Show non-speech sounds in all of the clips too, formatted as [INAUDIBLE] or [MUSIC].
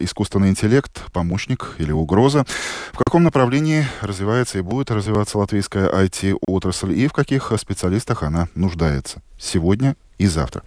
искусственный интеллект, помощник или угроза. В каком направлении развивается и будет развиваться латвийская IT-отрасль и в каких специалистах она нуждается сегодня и завтра.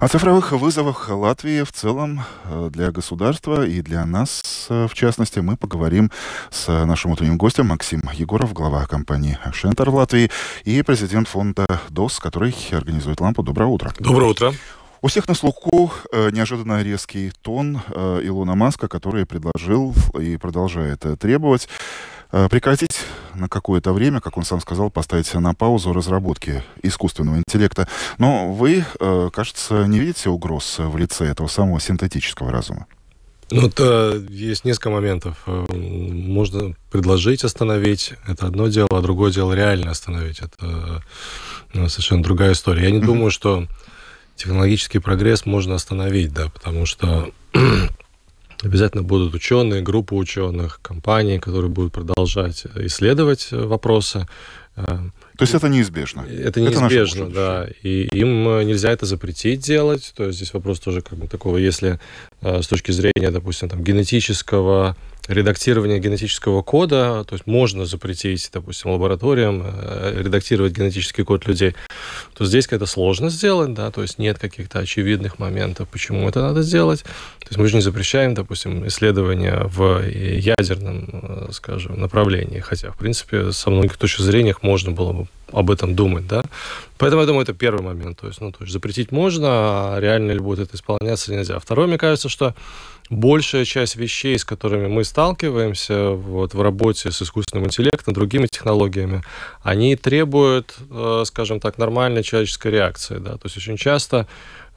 О цифровых вызовах Латвии в целом э, для государства и для нас, э, в частности, мы поговорим с нашим утренним гостем Максим Егоров, глава компании «Шентер» Латвии и президент фонда «ДОС», который организует «Лампу». Доброе утро. Доброе утро. У всех на слуху э, неожиданно резкий тон э, Илона Маска, который предложил и продолжает э, требовать э, прекратить на какое-то время, как он сам сказал, поставить на паузу разработки искусственного интеллекта. Но вы, э, кажется, не видите угроз э, в лице этого самого синтетического разума. Ну, то есть несколько моментов. Э, можно предложить остановить, это одно дело, а другое дело реально остановить. Это э, совершенно другая история. Я не думаю, что технологический прогресс можно остановить, да, потому что [CLEARS THROAT] обязательно будут ученые, группы ученых, компании, которые будут продолжать э, исследовать э, вопросы. Э, То есть это неизбежно. Это неизбежно, это да. И им нельзя это запретить делать. То есть здесь вопрос тоже как бы такого, если с точки зрения, допустим, там, генетического редактирование генетического кода, то есть можно запретить, допустим, лабораториям э, редактировать генетический код людей, то здесь это сложно сделать, да, то есть нет каких-то очевидных моментов, почему это надо сделать. То есть мы же не запрещаем, допустим, исследования в э, ядерном, э, скажем, направлении, хотя, в принципе, со многих точек зрения можно было бы об этом думать, да. Поэтому, я думаю, это первый момент. То есть, ну, то есть запретить можно, а реально ли будет это исполняться, нельзя. Второе, мне кажется, что большая часть вещей, с которыми мы сталкиваемся вот, в работе с искусственным интеллектом, другими технологиями, они требуют, э, скажем так, нормальной человеческой реакции. Да? То есть очень часто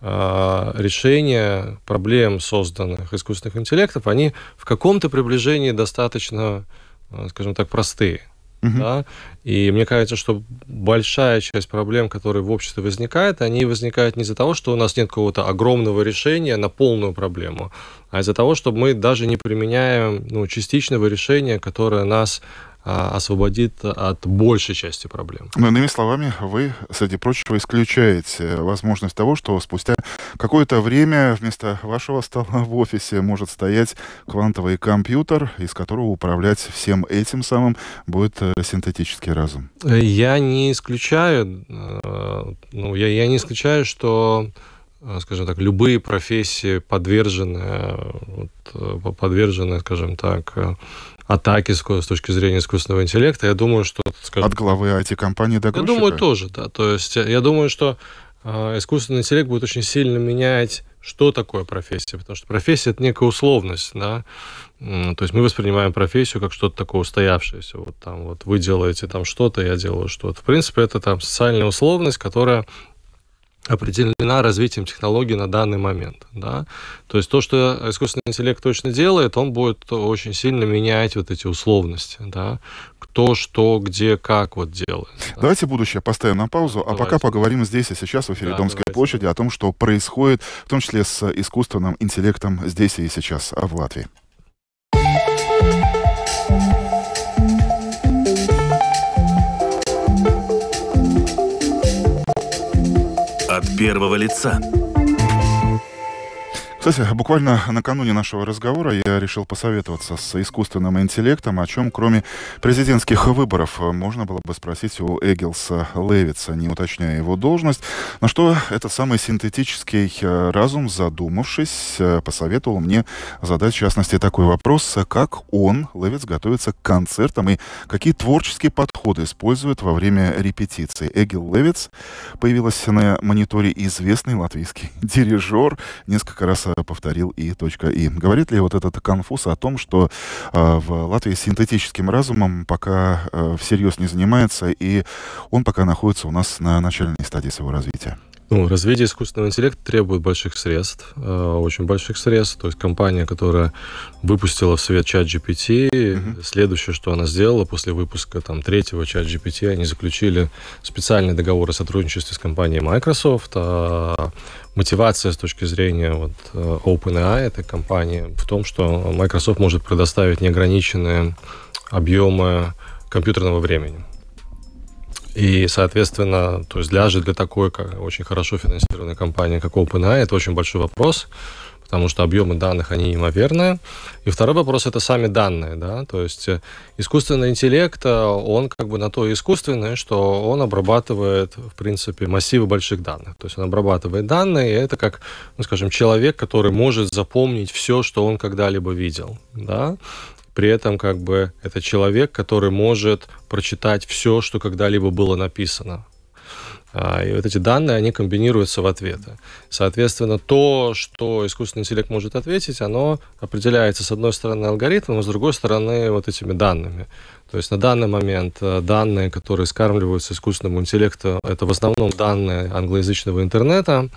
э, решения проблем, созданных искусственных интеллектов, они в каком-то приближении достаточно, э, скажем так, простые. Угу. Да? И мне кажется, что большая часть проблем, которые в обществе возникают, они возникают не из-за того, что у нас нет какого-то огромного решения на полную проблему, а из-за того, что мы даже не применяем ну, частичного решения, которое нас а, освободит от большей части проблем. Но, иными словами, вы, среди прочего, исключаете возможность того, что спустя какое-то время вместо вашего стола в офисе может стоять квантовый компьютер, из которого управлять всем этим самым будет э, синтетический разум. Э, я не исключаю, э, ну, я, я не исключаю, что скажем так, любые профессии подвержены, вот, подвержены, скажем так, атаки с точки зрения искусственного интеллекта, я думаю, что... Скажем, От главы IT-компании до грузчика? Я думаю, тоже, да. То есть э, я думаю, что э, искусственный интеллект будет очень сильно менять, что такое профессия. Потому что профессия – это некая условность, да. То есть мы воспринимаем профессию как что-то такое устоявшееся. Вот там вот вы делаете там что-то, я делаю что-то. В принципе, это там социальная условность, которая определена развитием технологий на данный момент. Да? То есть то, что искусственный интеллект точно делает, он будет очень сильно менять вот эти условности. Да? Кто, что, где, как вот делает. Давайте будущее поставим на паузу, давайте. а пока поговорим здесь и сейчас в эфире да, Домской давайте. площади о том, что происходит, в том числе с искусственным интеллектом здесь и сейчас в Латвии. от первого лица. Кстати, буквально накануне нашего разговора я решил посоветоваться с искусственным интеллектом, о чем, кроме президентских выборов, можно было бы спросить у Эггелса Левица, не уточняя его должность, на что этот самый синтетический э, разум, задумавшись, э, посоветовал мне задать, в частности, такой вопрос, как он, Левиц, готовится к концертам и какие творческие подходы использует во время репетиции. Эггел Левиц появилась на мониторе известный латвийский [LAUGHS] дирижер, несколько раз Э, повторил и точка и. Говорит ли вот этот конфуз о том, что э, в Латвии синтетическим разумом пока э, всерьез не занимается, и он пока находится у нас на начальной стадии своего развития? Ну, развитие искусственного интеллекта требует больших средств, э, очень больших средств. То есть компания, которая выпустила в свет чат GPT, uh-huh. следующее, что она сделала после выпуска там, третьего чат GPT, они заключили специальный договор о сотрудничестве с компанией Microsoft. А мотивация с точки зрения вот, э, OpenAI, этой компании, в том, что Microsoft может предоставить неограниченные объемы компьютерного времени. И, соответственно, то есть для же для такой как, очень хорошо финансированной компании, как OpenAI, это очень большой вопрос, потому что объемы данных, они неимоверные. И второй вопрос – это сами данные, да, то есть э, искусственный интеллект, э, он как бы на то и искусственный, что он обрабатывает, в принципе, массивы больших данных. То есть он обрабатывает данные, и это как, ну, скажем, человек, который может запомнить все, что он когда-либо видел, да, при этом как бы это человек, который может прочитать все, что когда-либо было написано. А, и вот эти данные, они комбинируются в ответы. Соответственно, то, что искусственный интеллект может ответить, оно определяется, с одной стороны, алгоритмом, а с другой стороны, вот этими данными. То есть на данный момент э, данные, которые скармливаются искусственному интеллекту, это в основном данные англоязычного интернета,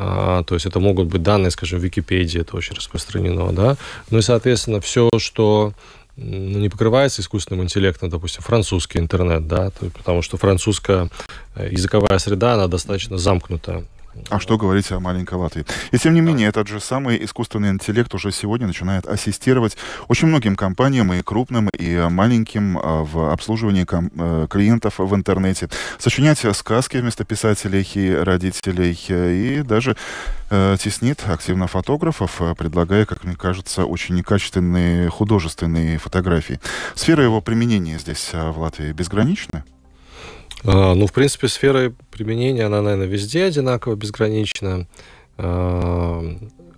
а, то есть это могут быть данные, скажем, в Википедии, это очень распространено, да, ну и, соответственно, все, что ну, не покрывается искусственным интеллектом, допустим, французский интернет, да, потому что французская э, языковая среда, она достаточно замкнута а что говорить о маленькой Латвии? И тем не менее, этот же самый искусственный интеллект уже сегодня начинает ассистировать очень многим компаниям, и крупным, и маленьким, а, в обслуживании э, клиентов в интернете. Сочинять сказки вместо писателей и родителей, э, и даже э, теснит активно фотографов, э, предлагая, как мне кажется, очень некачественные художественные фотографии. Сфера его применения здесь в Латвии безгранична? А, ну, в принципе, сфера применения, она, наверное, везде одинаково безгранична. А,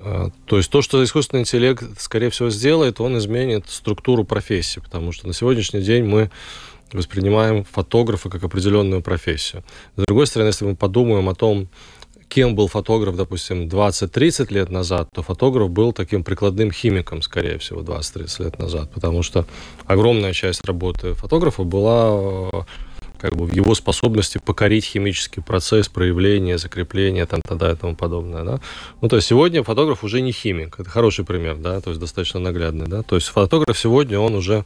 а, то есть то, что искусственный интеллект, скорее всего, сделает, он изменит структуру профессии, потому что на сегодняшний день мы воспринимаем фотографа как определенную профессию. С другой стороны, если мы подумаем о том, кем был фотограф, допустим, 20-30 лет назад, то фотограф был таким прикладным химиком, скорее всего, 20-30 лет назад, потому что огромная часть работы фотографа была э, как бы в его способности покорить химический процесс, проявление, закрепление, там, тогда и тому подобное, да. Ну, то есть сегодня фотограф уже не химик, это хороший пример, да, то есть достаточно наглядный, да. То есть фотограф сегодня, он уже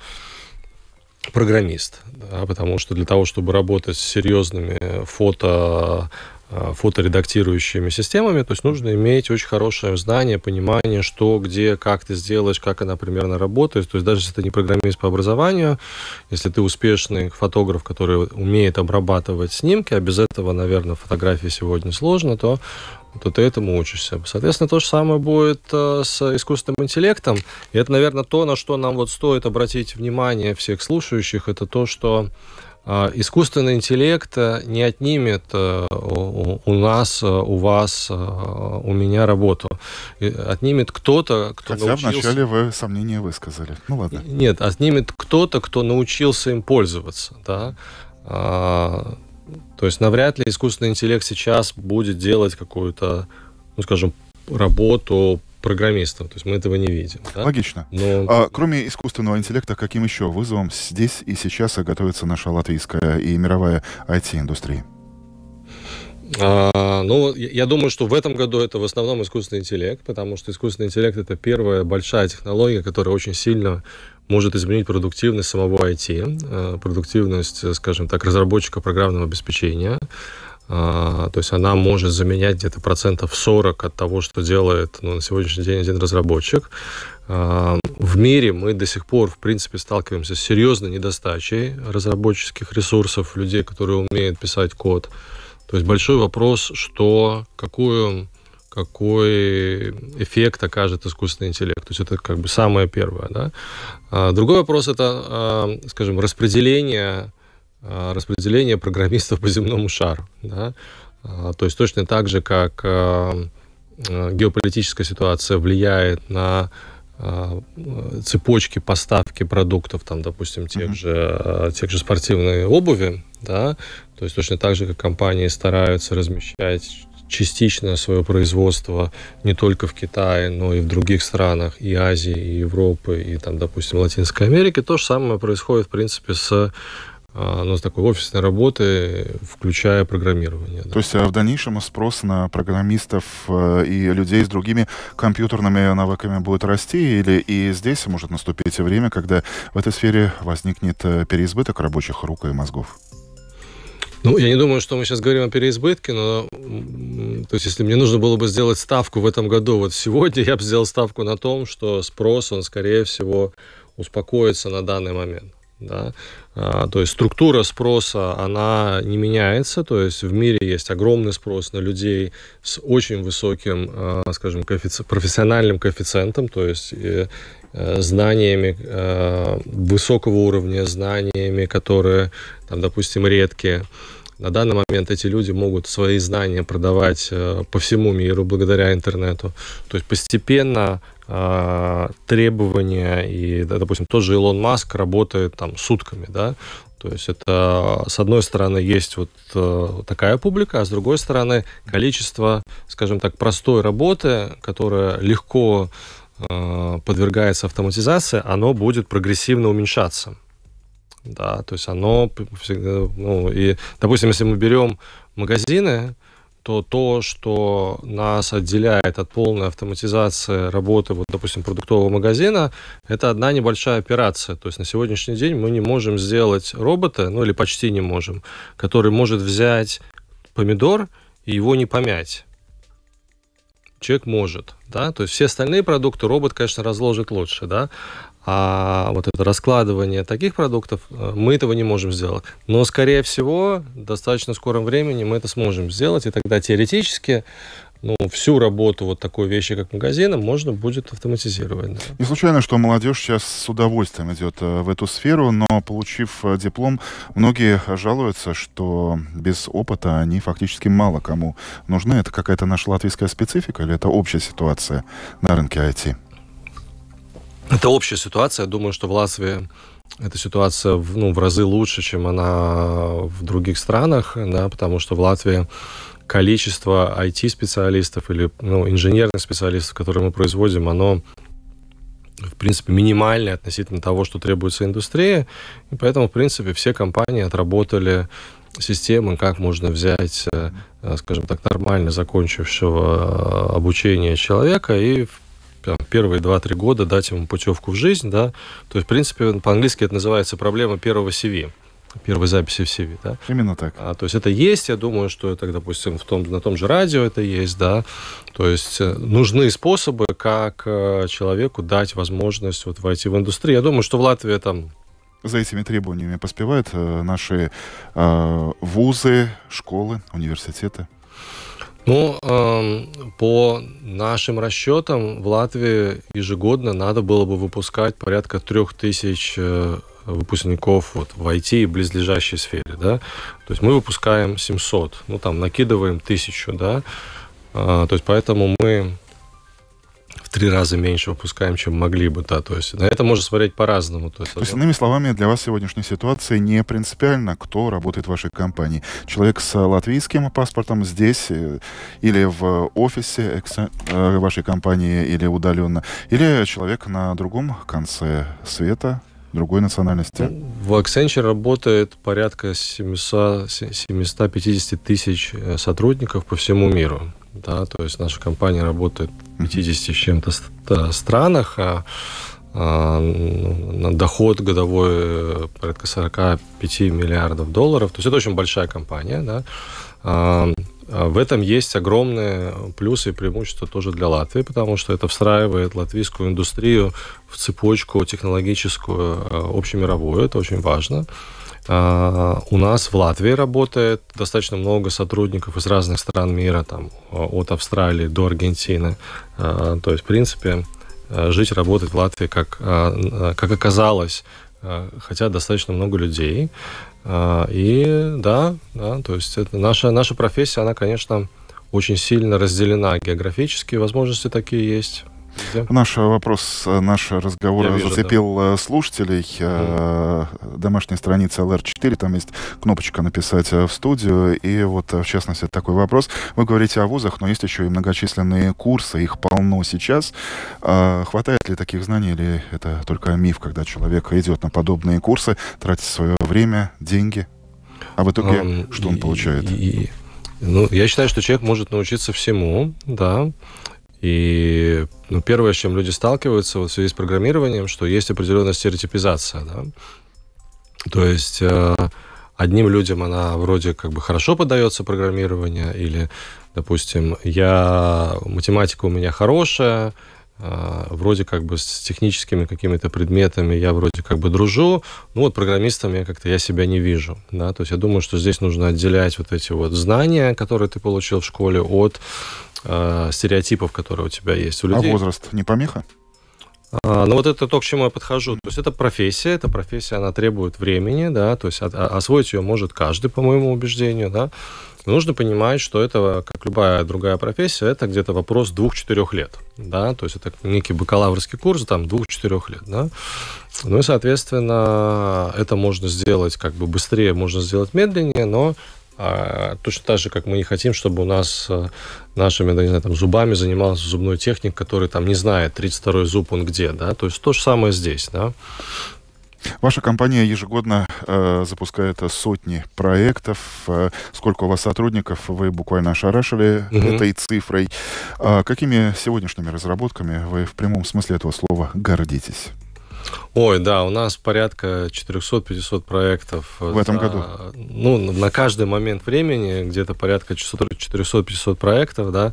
программист, да, потому что для того, чтобы работать с серьезными фото Э, фоторедактирующими системами, то есть нужно иметь очень хорошее знание, понимание, что, где, как ты сделаешь, как она примерно работает. То есть даже если ты не программист по образованию, если ты успешный фотограф, который умеет обрабатывать снимки, а без этого, наверное, фотографии сегодня сложно, то то ты этому учишься. Соответственно, то же самое будет э, с искусственным интеллектом. И это, наверное, то, на что нам вот стоит обратить внимание всех слушающих, это то, что а, искусственный интеллект э, не отнимет э, у нас, э, у вас, у меня работу. Отнимет кто-то, кто Хотя научился... вначале вы сомнения высказали. Ну ладно. Нет, отнимет кто-то, кто научился им пользоваться. Да? А, то есть навряд ли искусственный интеллект сейчас будет делать какую-то, ну скажем, работу Программистов, То есть мы этого не видим. Да? Логично. Но... А, кроме искусственного интеллекта, каким еще вызовом здесь и сейчас готовится наша латвийская и мировая IT-индустрия? А, ну, я думаю, что в этом году это в основном искусственный интеллект, потому что искусственный интеллект это первая большая технология, которая очень сильно может изменить продуктивность самого IT, э, продуктивность, э, скажем так, разработчика программного обеспечения. А, то есть она может заменять где-то процентов 40 от того, что делает ну, на сегодняшний день один разработчик. А, в мире мы до сих пор, в принципе, сталкиваемся с серьезной недостачей разработческих ресурсов, людей, которые умеют писать код. То есть большой вопрос, что, какую какой эффект окажет искусственный интеллект. То есть это как бы самое первое. Да? А, другой вопрос это, скажем, распределение Э, распределение программистов по земному шару. Да? А, то есть точно так же, как э, э, геополитическая ситуация влияет на цепочки поставки продуктов, там, допустим, тех, uh-huh. же, тех же спортивной обуви, да, то есть точно так же, как компании стараются размещать частично свое производство не только в Китае, но и в других странах, и Азии, и Европы, и там, допустим, Латинской Америки, то же самое происходит, в принципе, с а, у нас такой офисной работы, включая программирование. Да. То есть э, в дальнейшем спрос на программистов э, и людей с другими компьютерными навыками будет расти, или и здесь может наступить время, когда в этой сфере возникнет э, переизбыток рабочих рук и мозгов? Ну, я не думаю, что мы сейчас говорим о переизбытке, но то есть, если мне нужно было бы сделать ставку в этом году, вот сегодня я бы сделал ставку на том, что спрос, он, скорее всего, успокоится на данный момент да, а, то есть структура спроса, она не меняется, то есть в мире есть огромный спрос на людей с очень высоким, а, скажем, коэффици- профессиональным коэффициентом, то есть э, э, знаниями э, высокого уровня, знаниями, которые, там, допустим, редкие. На данный момент эти люди могут свои знания продавать по всему миру благодаря интернету. То есть постепенно Э, требования, и, допустим, тот же Илон Маск работает там сутками, да, то есть это, с одной стороны, есть вот э, такая публика, а с другой стороны, количество, скажем так, простой работы, которая легко э, подвергается автоматизации, оно будет прогрессивно уменьшаться. Да, то есть оно всегда, ну, и, допустим, если мы берем магазины, то то, что нас отделяет от полной автоматизации работы, вот, допустим, продуктового магазина, это одна небольшая операция. То есть на сегодняшний день мы не можем сделать робота, ну или почти не можем, который может взять помидор и его не помять человек может, да, то есть все остальные продукты робот, конечно, разложит лучше, да, а вот это раскладывание таких продуктов, э, мы этого не можем сделать. Но, скорее всего, в достаточно скором времени мы это сможем сделать, и тогда теоретически ну, всю работу вот такой вещи, как магазина, можно будет автоматизировать. Да. Не случайно, что молодежь сейчас с удовольствием идет э, в эту сферу, но получив э, диплом, многие жалуются, что без опыта они фактически мало кому нужны. Это какая-то наша латвийская специфика или это общая ситуация на рынке IT? Это общая ситуация. Я думаю, что в Латвии эта ситуация ну, в разы лучше, чем она в других странах, да, потому что в Латвии количество IT-специалистов или ну, инженерных специалистов, которые мы производим, оно в принципе, минимальное относительно того, что требуется индустрии, И поэтому, в принципе, все компании отработали системы, как можно взять, э, э, скажем так, нормально закончившего э, обучение человека и первые 2-3 года дать ему путевку в жизнь, да, то есть, в принципе, по-английски это называется проблема первого CV первой записи в CV, да? Именно так. А, то есть это есть, я думаю, что это, допустим, в том, на том же радио это есть, да. То есть э, нужны способы, как э, человеку дать возможность вот войти в индустрию. Я думаю, что в Латвии там за этими требованиями поспевают э, наши э, вузы, школы, университеты? Ну, э, по нашим расчетам, в Латвии ежегодно надо было бы выпускать порядка трех тысяч э, выпускников вот, в IT и близлежащей сфере, да, то есть мы выпускаем 700, ну, там, накидываем тысячу, да, а, то есть поэтому мы три раза меньше выпускаем, чем могли бы, да, то есть на это можно смотреть по-разному. То есть, то есть иными словами, для вас сегодняшняя ситуация не принципиально, кто работает в вашей компании. Человек с э, латвийским паспортом здесь э, или в офисе э, вашей компании или удаленно, или человек на другом конце света, другой национальности? Ну, в Accenture работает порядка 700, 750 тысяч сотрудников по всему миру да, то есть наша компания работает в 50 с чем-то э, странах, а, а доход годовой э, порядка 45 миллиардов долларов. То есть это очень большая компания. Да? А, а в этом есть огромные плюсы и преимущества тоже для Латвии, потому что это встраивает латвийскую индустрию в цепочку технологическую э, общемировую. Это очень важно. А, у нас в Латвии работает достаточно много сотрудников из разных стран мира, там, от Австралии до Аргентины. А, то есть, в принципе, а, жить, работать в Латвии, как, как оказалось, хотя достаточно много людей. И да, да, то есть это наша, наша профессия, она, конечно, очень сильно разделена географически, возможности такие есть. Да. Наш вопрос, э, наш разговор вижу, зацепил да. Э, слушателей. Да. Э, домашняя страница LR4, там есть кнопочка «Написать в студию». И вот, в частности, такой вопрос. Вы говорите о вузах, но есть еще и многочисленные курсы, их полно сейчас. Хватает ли таких знаний или это только миф, когда человек идет на подобные курсы, тратит свое время, деньги, а в итоге um, что он получает? И, и, ну, я считаю, что человек может научиться всему, да. И ну, первое, с чем люди сталкиваются вот, в связи с программированием, что есть определенная стереотипизация. Да? То есть э, одним людям она вроде как бы хорошо поддается программирование, или, допустим, я математика у меня хорошая, а, вроде как бы с техническими какими-то предметами я вроде как бы дружу, ну вот программистом я как-то я себя не вижу, да, то есть я думаю, что здесь нужно отделять вот эти вот знания, которые ты получил в школе, от э, стереотипов, которые у тебя есть. У а людей... А возраст не помеха? А, ну вот это то, к чему я подхожу. То есть это профессия, эта профессия, она требует времени, да, то есть освоить ее может каждый, по моему убеждению, да, нужно понимать, что это, как любая другая профессия, это где-то вопрос 2-4 лет. Да? То есть это некий бакалаврский курс там 2-4 лет. Да? Ну и, соответственно, это можно сделать как бы быстрее, можно сделать медленнее, но а, точно так же, как мы не хотим, чтобы у нас э, нашими, да, не знаю, там, зубами занимался зубной техник, который там не знает, 32-й зуб он где, да, то есть то же самое здесь, да. Ваша компания ежегодно э, запускает сотни проектов. Э, сколько у вас сотрудников? Вы буквально ошарашили угу. этой цифрой. А какими сегодняшними разработками вы в прямом смысле этого слова гордитесь? Ой, да, у нас порядка 400-500 проектов. Э, в этом за, году? Ну, на каждый момент времени где-то порядка 400-500 проектов, да.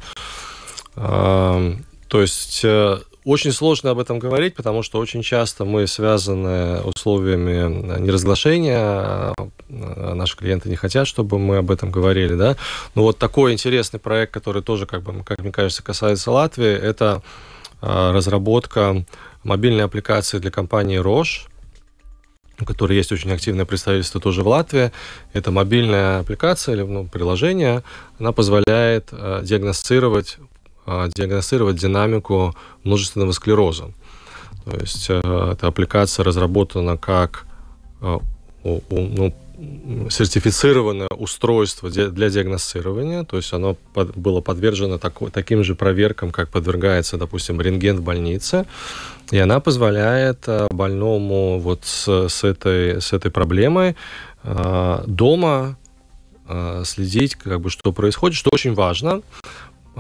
А, то есть э, очень сложно об этом говорить, потому что очень часто мы связаны условиями неразглашения. А наши клиенты не хотят, чтобы мы об этом говорили. Да? Но вот такой интересный проект, который тоже, как, бы, как мне кажется, касается Латвии, это а, разработка мобильной аппликации для компании Roche, у которой есть очень активное представительство тоже в Латвии. Это мобильная аппликация или ну, приложение. Она позволяет а, диагностировать а, диагностировать динамику множественного склероза. То есть э, эта аппликация разработана как э, ну, сертифицированное устройство для диагностирования, то есть оно под, было подвержено такой, таким же проверкам, как подвергается, допустим, рентген в больнице, и она позволяет э, больному вот с, с, этой, с этой проблемой дома следить, как бы, что происходит, что очень важно,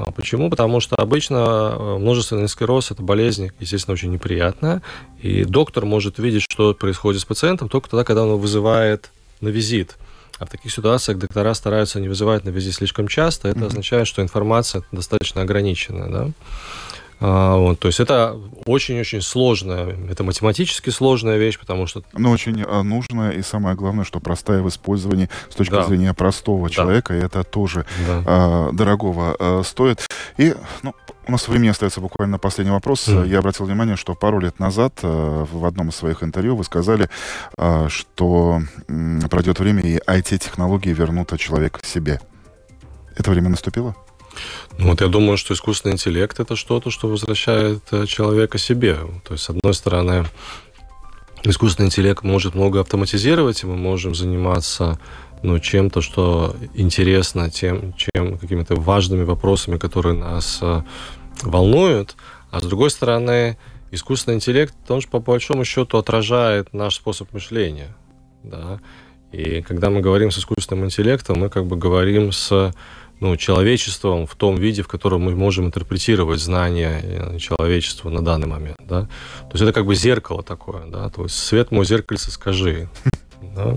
а почему? Потому что обычно э, множественный склероз – это болезнь, естественно, очень неприятная, и доктор может видеть, что происходит с пациентом только тогда, когда он вызывает на визит. А в таких ситуациях доктора стараются не вызывать на визит слишком часто. Это mm-hmm. означает, что информация достаточно ограничена. Да? А, вот, то есть это очень-очень сложная, это математически сложная вещь, потому что... Но очень э, нужная и самое главное, что простая в использовании с точки да. зрения простого да. человека, и это тоже да. а, дорогого а, стоит. И ну, у нас времени остается буквально последний вопрос. Mm. Я обратил внимание, что пару лет назад в одном из своих интервью вы сказали, что пройдет время, и IT-технологии вернут человека к себе. Это время наступило? Ну, вот я думаю, что искусственный интеллект это что-то, что возвращает э, человека себе. То есть, с одной стороны, искусственный интеллект может много автоматизировать, и мы можем заниматься ну, чем-то, что интересно, тем, чем какими-то важными вопросами, которые нас э, волнуют. А с другой стороны, искусственный интеллект, он же по большому счету отражает наш способ мышления. Да? И когда мы говорим с искусственным интеллектом, мы как бы говорим с ну, человечеством в том виде, в котором мы можем интерпретировать знания э, человечества на данный момент, да. То есть это как бы зеркало такое, да, то есть свет мой зеркальце скажи. [LAUGHS] Да.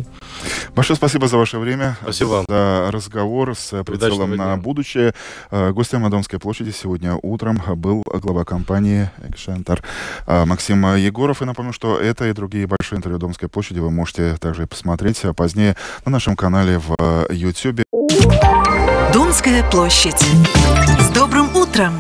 Большое спасибо за ваше время. Спасибо За разговор с прицелом на будущее. Э, гостем Мадонской площади сегодня утром был глава компании «Экшентер» э, Максим Егоров. И напомню, что это и другие большие интервью Домской площади вы можете также посмотреть позднее на нашем канале в YouTube. Думская площадь. С добрым утром!